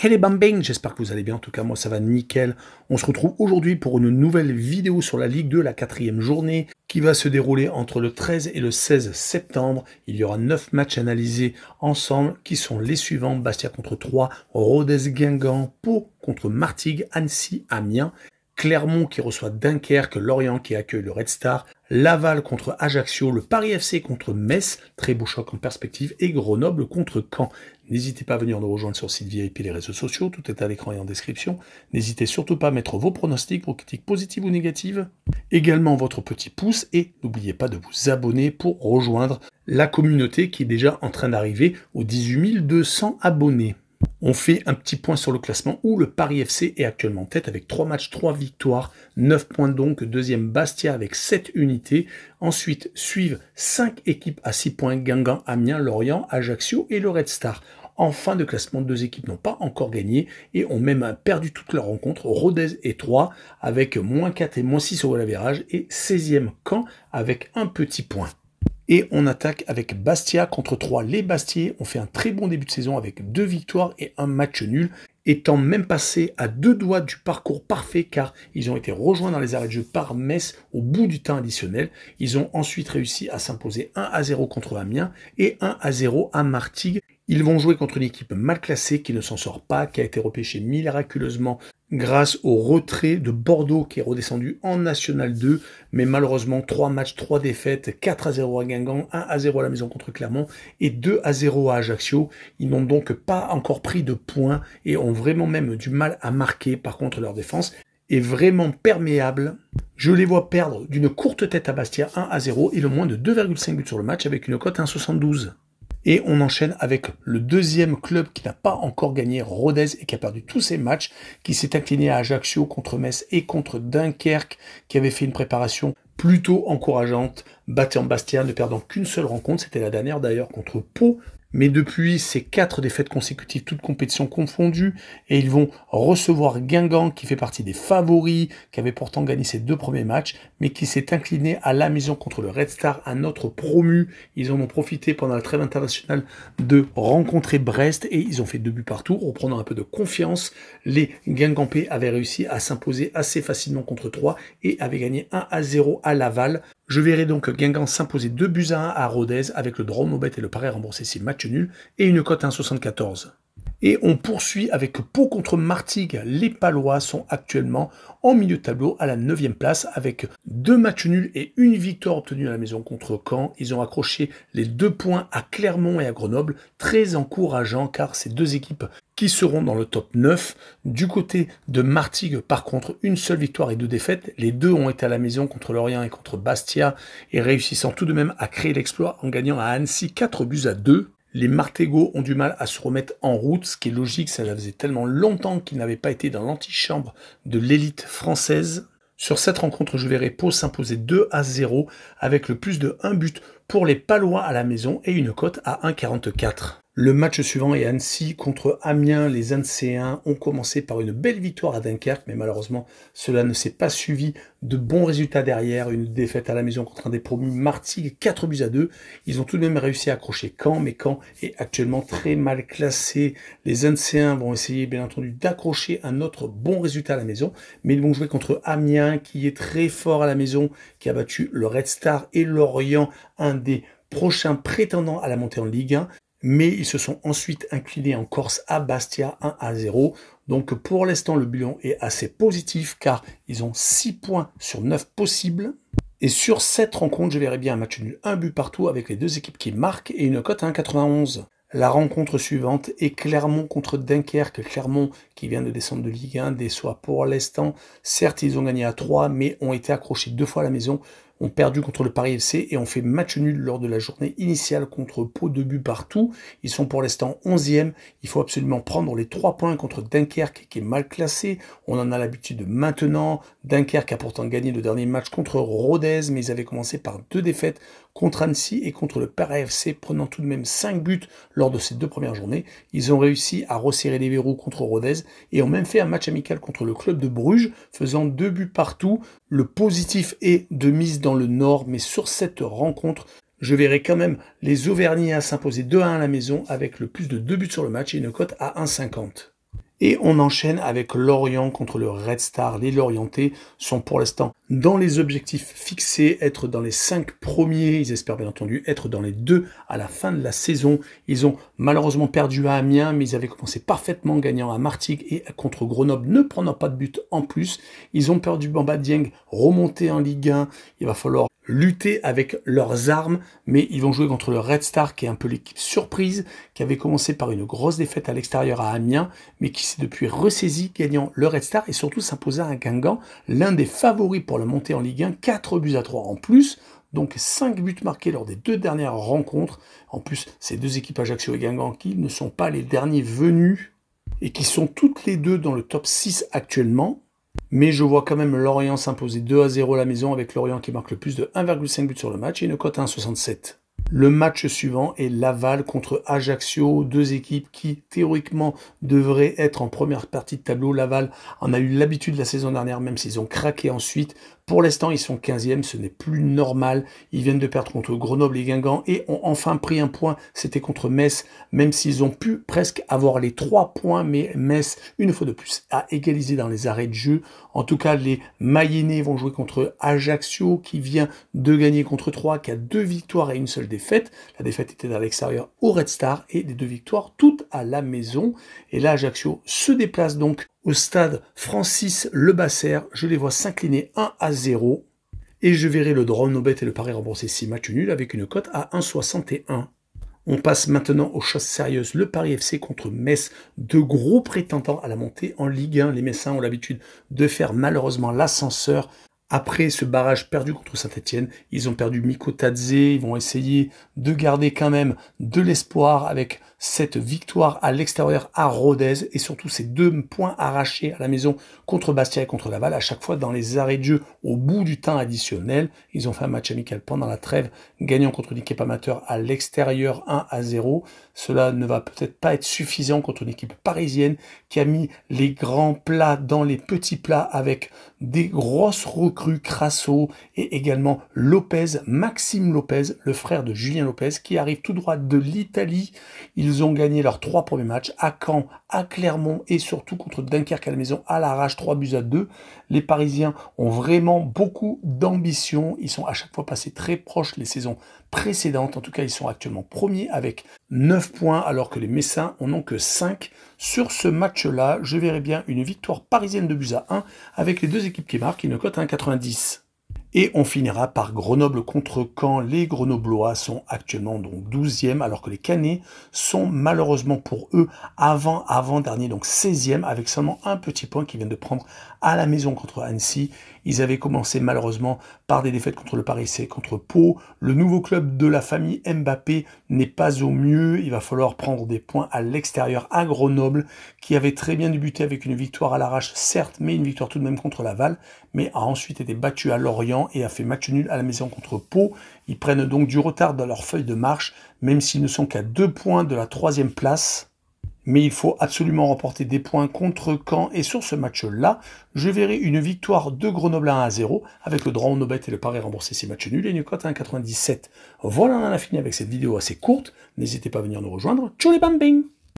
Hello Bam Bang, j'espère que vous allez bien, en tout cas moi ça va nickel. On se retrouve aujourd'hui pour une nouvelle vidéo sur la Ligue 2, la quatrième journée, qui va se dérouler entre le 13 et le 16 septembre. Il y aura 9 matchs analysés ensemble, qui sont les suivants, Bastia contre 3, Rodez-Guingamp, Pau contre Martigues, Annecy, Amiens, Clermont qui reçoit Dunkerque, Lorient qui accueille le Red Star, Laval contre Ajaccio, le Paris FC contre Metz, très beau choc en perspective, et Grenoble contre Caen. N'hésitez pas à venir nous rejoindre sur Sylvie site VIP et les réseaux sociaux, tout est à l'écran et en description. N'hésitez surtout pas à mettre vos pronostics, vos critiques positives ou négatives, également votre petit pouce et n'oubliez pas de vous abonner pour rejoindre la communauté qui est déjà en train d'arriver aux 18 200 abonnés. On fait un petit point sur le classement où le Paris FC est actuellement en tête avec 3 matchs, 3 victoires, 9 points donc, deuxième Bastia avec 7 unités. Ensuite suivent 5 équipes à 6 points, Guingamp, Amiens, Lorient, Ajaccio et le Red Star. En fin de classement, deux équipes n'ont pas encore gagné et ont même perdu toutes leurs rencontres. Rodez et 3 avec moins 4 et moins 6 au lavérage et 16e camp avec un petit point. Et on attaque avec Bastia contre 3. Les Bastiers ont fait un très bon début de saison avec deux victoires et un match nul, étant même passé à deux doigts du parcours parfait car ils ont été rejoints dans les arrêts de jeu par Metz au bout du temps additionnel. Ils ont ensuite réussi à s'imposer 1 à 0 contre Amiens et 1 à 0 à Martigues ils vont jouer contre une équipe mal classée qui ne s'en sort pas, qui a été repêchée miraculeusement grâce au retrait de Bordeaux qui est redescendu en National 2, mais malheureusement 3 matchs, 3 défaites, 4 à 0 à Guingamp, 1 à 0 à la maison contre Clermont et 2 à 0 à Ajaccio. Ils n'ont donc pas encore pris de points et ont vraiment même du mal à marquer par contre leur défense est vraiment perméable. Je les vois perdre d'une courte tête à Bastia 1 à 0 et le moins de 2,5 buts sur le match avec une cote 1,72. Et on enchaîne avec le deuxième club qui n'a pas encore gagné, Rodez, et qui a perdu tous ses matchs, qui s'est incliné à Ajaccio contre Metz et contre Dunkerque, qui avait fait une préparation plutôt encourageante battait en Bastia, ne perdant qu'une seule rencontre, c'était la dernière d'ailleurs contre Pau. Mais depuis ces quatre défaites consécutives, toutes compétitions confondues, et ils vont recevoir Guingamp, qui fait partie des favoris, qui avait pourtant gagné ses deux premiers matchs, mais qui s'est incliné à la maison contre le Red Star, un autre promu. Ils en ont profité pendant la trêve internationale de rencontrer Brest, et ils ont fait deux buts partout, reprenant un peu de confiance. Les Guingampais avaient réussi à s'imposer assez facilement contre Troyes, et avaient gagné 1 à 0 à Laval. Je verrai donc Guingamp s'imposer 2 buts à 1 à Rodez avec le drone au et le pari remboursé si match nul et une cote à 1,74. Et on poursuit avec Pau contre Martigues. Les Palois sont actuellement en milieu de tableau à la 9 ème place avec deux matchs nuls et une victoire obtenue à la maison contre Caen. Ils ont accroché les deux points à Clermont et à Grenoble. Très encourageant car ces deux équipes qui seront dans le top 9. Du côté de Martigues, par contre, une seule victoire et deux défaites. Les deux ont été à la maison contre Lorient et contre Bastia et réussissant tout de même à créer l'exploit en gagnant à Annecy 4 buts à 2. Les martégots ont du mal à se remettre en route, ce qui est logique, ça faisait tellement longtemps qu'ils n'avaient pas été dans l'antichambre de l'élite française. Sur cette rencontre, je verrai Pau s'imposer 2 à 0 avec le plus de 1 but pour les Palois à la maison et une cote à 1,44. Le match suivant est Annecy contre Amiens. Les Annecéens, ont commencé par une belle victoire à Dunkerque, mais malheureusement, cela ne s'est pas suivi de bons résultats derrière. Une défaite à la maison contre un des promus Martigues, 4 buts à 2. Ils ont tout de même réussi à accrocher Caen, mais Caen est actuellement très mal classé. Les Annecéens vont essayer, bien entendu, d'accrocher un autre bon résultat à la maison, mais ils vont jouer contre Amiens, qui est très fort à la maison, qui a battu le Red Star et l'Orient, un des prochains prétendants à la montée en Ligue 1 mais ils se sont ensuite inclinés en Corse à Bastia 1 à 0. Donc pour l'instant, le bilan est assez positif car ils ont 6 points sur 9 possibles. Et sur cette rencontre, je verrai bien un match nul, un but partout avec les deux équipes qui marquent et une cote à 1,91. La rencontre suivante est Clermont contre Dunkerque. Clermont qui vient de descendre de Ligue 1 déçoit pour l'instant. Certes, ils ont gagné à 3, mais ont été accrochés deux fois à la maison, ont perdu contre le Paris FC et ont fait match nul lors de la journée initiale contre Pau de but partout. Ils sont pour l'instant 11e. Il faut absolument prendre les 3 points contre Dunkerque qui est mal classé. On en a l'habitude maintenant. Dunkerque a pourtant gagné le dernier match contre Rodez, mais ils avaient commencé par deux défaites contre Annecy et contre le Paris FC, prenant tout de même 5 buts lors de ces deux premières journées. Ils ont réussi à resserrer les verrous contre Rodez et ont même fait un match amical contre le club de Bruges, faisant deux buts partout. Le positif est de mise dans le nord, mais sur cette rencontre, je verrai quand même les Auvergnats s'imposer 2-1 à la maison avec le plus de deux buts sur le match et une cote à 1,50. Et on enchaîne avec Lorient contre le Red Star. Les Lorientais sont pour l'instant dans les objectifs fixés, être dans les 5 premiers. Ils espèrent bien entendu être dans les 2 à la fin de la saison. Ils ont malheureusement perdu à Amiens, mais ils avaient commencé parfaitement gagnant à Martigues et contre Grenoble, ne prenant pas de but en plus. Ils ont perdu Bamba Dieng, remonté en Ligue 1. Il va falloir lutter avec leurs armes, mais ils vont jouer contre le Red Star, qui est un peu l'équipe surprise, qui avait commencé par une grosse défaite à l'extérieur à Amiens, mais qui s'est depuis ressaisi gagnant le Red Star et surtout s'imposant à Guingamp, l'un des favoris pour la montée en Ligue 1, 4 buts à 3 en plus. Donc 5 buts marqués lors des deux dernières rencontres. En plus, ces deux équipes Ajaccio et Guingamp qui ne sont pas les derniers venus et qui sont toutes les deux dans le top 6 actuellement, mais je vois quand même Lorient s'imposer 2 à 0 à la maison avec Lorient qui marque le plus de 1,5 buts sur le match et une cote à 1,67. Le match suivant est Laval contre Ajaccio, deux équipes qui théoriquement devraient être en première partie de tableau. Laval en a eu l'habitude la saison dernière, même s'ils ont craqué ensuite. Pour l'instant, ils sont 15e, ce n'est plus normal. Ils viennent de perdre contre Grenoble et Guingamp et ont enfin pris un point. C'était contre Metz, même s'ils ont pu presque avoir les trois points, mais Metz, une fois de plus, a égalisé dans les arrêts de jeu. En tout cas, les Mayennais vont jouer contre Ajaccio, qui vient de gagner contre 3, qui a deux victoires et une seule défaite. La défaite était dans l'extérieur au Red Star et les deux victoires toutes à la maison. Et là, Ajaccio se déplace donc au stade Francis Lebasser. Je les vois s'incliner 1 à 0. Et je verrai le drone au bête et le pari remboursé si matchs nuls avec une cote à 1,61. On passe maintenant aux choses sérieuses. Le Paris FC contre Metz, de gros prétendants à la montée en Ligue 1. Les Messins ont l'habitude de faire malheureusement l'ascenseur. Après ce barrage perdu contre Saint-Etienne, ils ont perdu Miko Tadze, ils vont essayer de garder quand même de l'espoir avec cette victoire à l'extérieur à Rodez et surtout ces deux points arrachés à la maison contre Bastia et contre Laval, à chaque fois dans les arrêts de jeu au bout du temps additionnel. Ils ont fait un match amical pendant la trêve, gagnant contre une équipe amateur à l'extérieur 1 à 0. Cela ne va peut-être pas être suffisant contre une équipe parisienne qui a mis les grands plats dans les petits plats avec des grosses recrues, Crasso et également Lopez, Maxime Lopez, le frère de Julien Lopez, qui arrive tout droit de l'Italie. Il ils ont gagné leurs trois premiers matchs à Caen, à Clermont et surtout contre Dunkerque à la maison à l'arrache 3 buts à 2. Les Parisiens ont vraiment beaucoup d'ambition. Ils sont à chaque fois passés très proches les saisons précédentes. En tout cas, ils sont actuellement premiers avec 9 points alors que les Messins en ont que 5. Sur ce match-là, je verrai bien une victoire parisienne de buts à 1 avec les deux équipes qui marquent une cote à 1,90. Et on finira par Grenoble contre Caen. Les Grenoblois sont actuellement donc 12e, alors que les Canets sont malheureusement pour eux avant, avant-dernier, donc 16e, avec seulement un petit point qu'ils viennent de prendre à la maison contre Annecy. Ils avaient commencé malheureusement par des défaites contre le Paris C, contre Pau. Le nouveau club de la famille Mbappé n'est pas au mieux. Il va falloir prendre des points à l'extérieur à Grenoble, qui avait très bien débuté avec une victoire à l'arrache, certes, mais une victoire tout de même contre Laval, mais a ensuite été battu à Lorient et a fait match nul à la maison contre Pau. Ils prennent donc du retard dans leur feuille de marche, même s'ils ne sont qu'à deux points de la troisième place. Mais il faut absolument remporter des points contre Caen. Et sur ce match-là, je verrai une victoire de Grenoble à 1 à 0 avec le droit Nobet et le pari remboursé ces matchs nuls et une cote à 1,97. Voilà, on en a fini avec cette vidéo assez courte. N'hésitez pas à venir nous rejoindre. Tchou les bambins